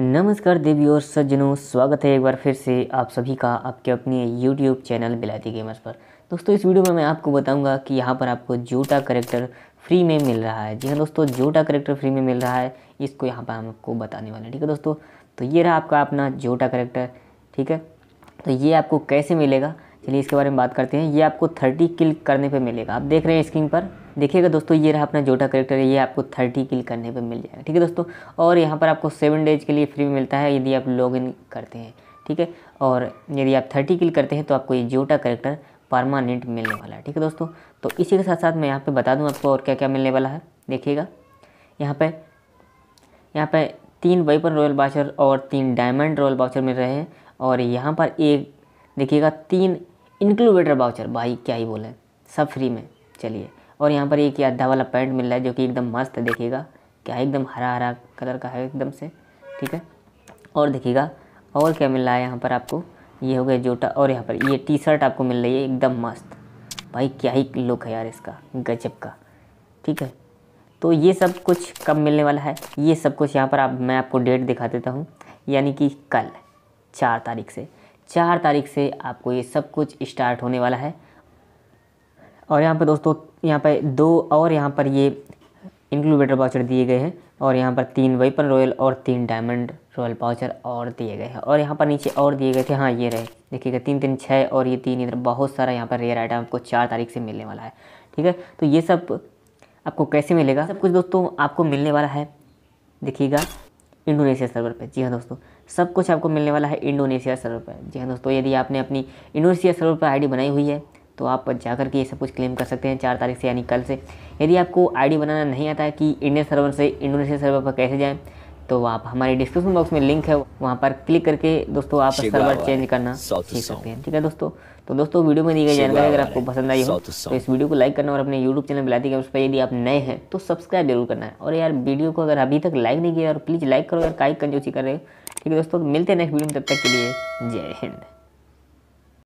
नमस्कार देवी और सज्जनों स्वागत है एक बार फिर से आप सभी का आपके अपने YouTube चैनल बिलाती गेमर्स पर दोस्तों इस वीडियो में मैं आपको बताऊंगा कि यहाँ पर आपको जोटा करेक्टर फ्री में मिल रहा है जी हाँ दोस्तों जोटा करेक्टर फ्री में मिल रहा है इसको यहाँ पर हम आपको बताने वाले हैं ठीक है दोस्तों तो ये रहा आपका अपना जोटा करेक्टर ठीक है तो ये आपको कैसे मिलेगा चलिए इसके बारे में बात करते हैं ये आपको थर्टी किल करने पर मिलेगा आप देख रहे हैं स्क्रीन पर देखिएगा दोस्तों ये रहा अपना जोटा करेक्टर ये आपको थर्टी किल करने पर मिल जाएगा ठीक है दोस्तों और यहाँ पर आपको सेवन डेज के लिए फ्री मिलता है यदि आप लॉग करते हैं ठीक है और यदि आप थर्टी किल करते हैं तो आपको ये जोटा करेक्टर परमानेंट मिलने वाला है ठीक है दोस्तों तो इसी के साथ साथ मैं यहाँ पर बता दूँ आपको और क्या क्या मिलने वाला है देखिएगा यहाँ पर यहाँ पर तीन वाइपर रॉयल बाउचर और तीन डायमंड रॉयल बाउचर मिल रहे हैं और यहाँ पर एक देखिएगा तीन इंक्लूवेटर बाउचर भाई क्या ही बोले सब फ्री में चलिए और यहाँ पर एक ये अद्धा वाला पैंट मिल रहा है जो कि एकदम मस्त है देखिएगा क्या एकदम हरा हरा कलर का है एकदम से ठीक है और देखिएगा और क्या मिल रहा है यहाँ पर आपको ये हो गया जोटा और यहाँ पर ये टी शर्ट आपको मिल रही है एकदम मस्त भाई क्या ही लुक है यार इसका गजब का ठीक है तो ये सब कुछ कब मिलने वाला है ये सब कुछ यहाँ पर आप मैं आपको डेट दिखा देता हूँ यानी कि कल चार तारीख से चार तारीख से आपको ये सब कुछ स्टार्ट होने वाला है और यहाँ पर दोस्तों यहाँ पर दो और यहाँ पर ये इंक्लूबेटर पाउचर दिए गए हैं और यहाँ पर तीन वेपन रॉयल और तीन डायमंड रॉयल पाउचर और दिए गए हैं और यहाँ पर नीचे और दिए गए थे हाँ ये रहे देखिएगा तीन तीन छः और ये तीन इधर बहुत सारा यहाँ पर रेयर आइटम आपको चार तारीख से मिलने वाला है ठीक है तो ये सब आपको कैसे मिलेगा सब कुछ दोस्तों आपको मिलने वाला है देखिएगा इंडोनेशिया सर्वर पर जी हाँ दोस्तों सब कुछ आपको मिलने वाला है इंडोनेशिया सर्वर पर जी हाँ दोस्तों यदि आपने अपनी इंडोनेशिया सर्वर पर आईडी बनाई हुई है तो आप जाकर के ये सब कुछ क्लेम कर सकते हैं चार तारीख से यानी कल से यदि आपको आईडी बनाना नहीं आता है कि इंडियन सर्वर से इंडोनेशिया सर्वर पर कैसे जाएँ तो आप हमारे डिस्क्रिप्शन बॉक्स में लिंक है वहाँ पर क्लिक करके दोस्तों आप सर्वर चेंज करना सीख सकते हैं ठीक है दोस्तों तो दोस्तों वीडियो में दी गई जानकारी अगर आपको पसंद आई हो तो इस वीडियो को लाइक करना और अपने यूट्यूब चैनल बुलाती है उस पर यदि आप नए हैं तो सब्सक्राइब जरूर करना है और यार वीडियो को अगर अभी तक लाइक नहीं किया और प्लीज़ लाइक करो यार काइक कंजूसी कर रहे हो ठीक है दोस्तों मिलते हैं नेक्स्ट वीडियो में तब तक के लिए जय हिंद